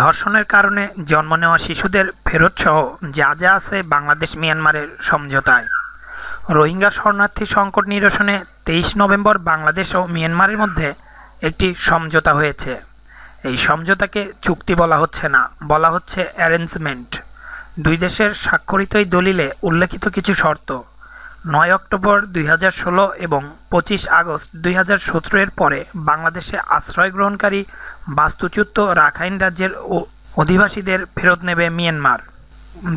ধর্ষণের কারণে জন্ম নেওয়া শিশুদের ফেরতসহ যা যা আছে বাংলাদেশ মিয়ানমারের সমঝোতায় রোহিঙ্গা শরণার্থী সংকট নিরসনে তেইশ নভেম্বর বাংলাদেশ ও মিয়ানমারের মধ্যে একটি সমঝোতা হয়েছে এই সমঝোতাকে চুক্তি বলা হচ্ছে না বলা হচ্ছে অ্যারেঞ্জমেন্ট দুই দেশের স্বাক্ষরিত এই দলিলে উল্লেখিত কিছু শর্ত নয় অক্টোবর দুই এবং পঁচিশ আগস্ট দুই এর পরে বাংলাদেশে আশ্রয় গ্রহণকারী বাস্তুচ্যুত রাখাইন রাজ্যের ও অধিবাসীদের ফেরত নেবে মিয়ানমার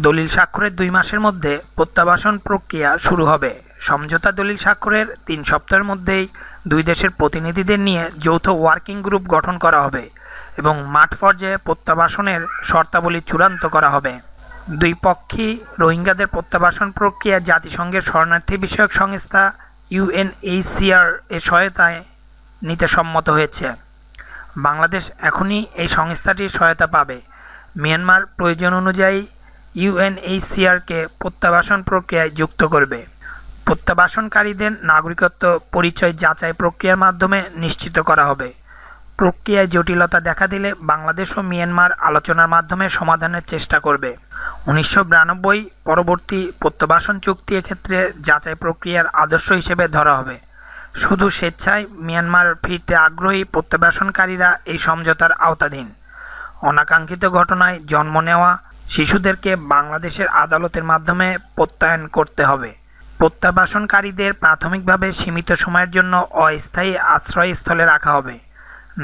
দলিল স্বাক্ষরের দুই মাসের মধ্যে প্রত্যাবাসন প্রক্রিয়া শুরু হবে সমঝোতা দলিল স্বাক্ষরের তিন সপ্তাহের মধ্যেই দুই দেশের প্রতিনিধিদের নিয়ে যৌথ ওয়ার্কিং গ্রুপ গঠন করা হবে এবং মাঠ পর্যায়ে প্রত্যাবাসনের শর্তাবলী চূড়ান্ত করা হবে দুই পক্ষই রোহিঙ্গাদের প্রত্যাবাসন প্রক্রিয়া জাতিসংঘের শরণার্থী বিষয়ক সংস্থা ইউএনএইচসিআর এর সহায়তায় নিতে সম্মত হয়েছে বাংলাদেশ এখনই এই সংস্থাটির সহায়তা পাবে মিয়ানমার প্রয়োজন অনুযায়ী ইউএনএইচসিআরকে প্রত্যাবাসন প্রক্রিয়ায় যুক্ত করবে প্রত্যাবাসনকারীদের নাগরিকত্ব পরিচয় যাচাই প্রক্রিয়ার মাধ্যমে নিশ্চিত করা হবে প্রক্রিয়ায় জটিলতা দেখা দিলে বাংলাদেশ ও মিয়ানমার আলোচনার মাধ্যমে সমাধানের চেষ্টা করবে উনিশশো পরবর্তী প্রত্যাবাসন চুক্তি এক্ষেত্রে যাচাই প্রক্রিয়ার আদর্শ হিসেবে ধরা হবে শুধু স্বেচ্ছায় মিয়ানমার ফিরতে আগ্রহী প্রত্যাবাসনকারীরা এই সমঝোতার আওতাধীন অনাকাঙ্ক্ষিত ঘটনায় জন্ম নেওয়া শিশুদেরকে বাংলাদেশের আদালতের মাধ্যমে প্রত্যায়ন করতে হবে প্রত্যাবাসনকারীদের প্রাথমিকভাবে সীমিত সময়ের জন্য অস্থায়ী আশ্রয়স্থলে রাখা হবে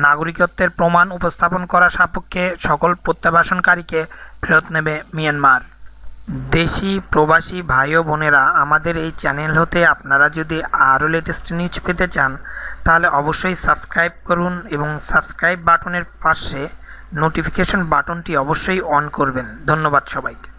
নাগরিকত্বের প্রমাণ উপস্থাপন করা সাপেক্ষে সকল প্রত্যাবাসনকারীকে ফেরত নেবে মিয়ানমার দেশি প্রবাসী ভাই ও বোনেরা আমাদের এই চ্যানেল হতে আপনারা যদি আরও লেটেস্ট নিউজ পেতে চান তাহলে অবশ্যই সাবস্ক্রাইব করুন এবং সাবস্ক্রাইব বাটনের পাশে নোটিফিকেশন বাটনটি অবশ্যই অন করবেন ধন্যবাদ সবাইকে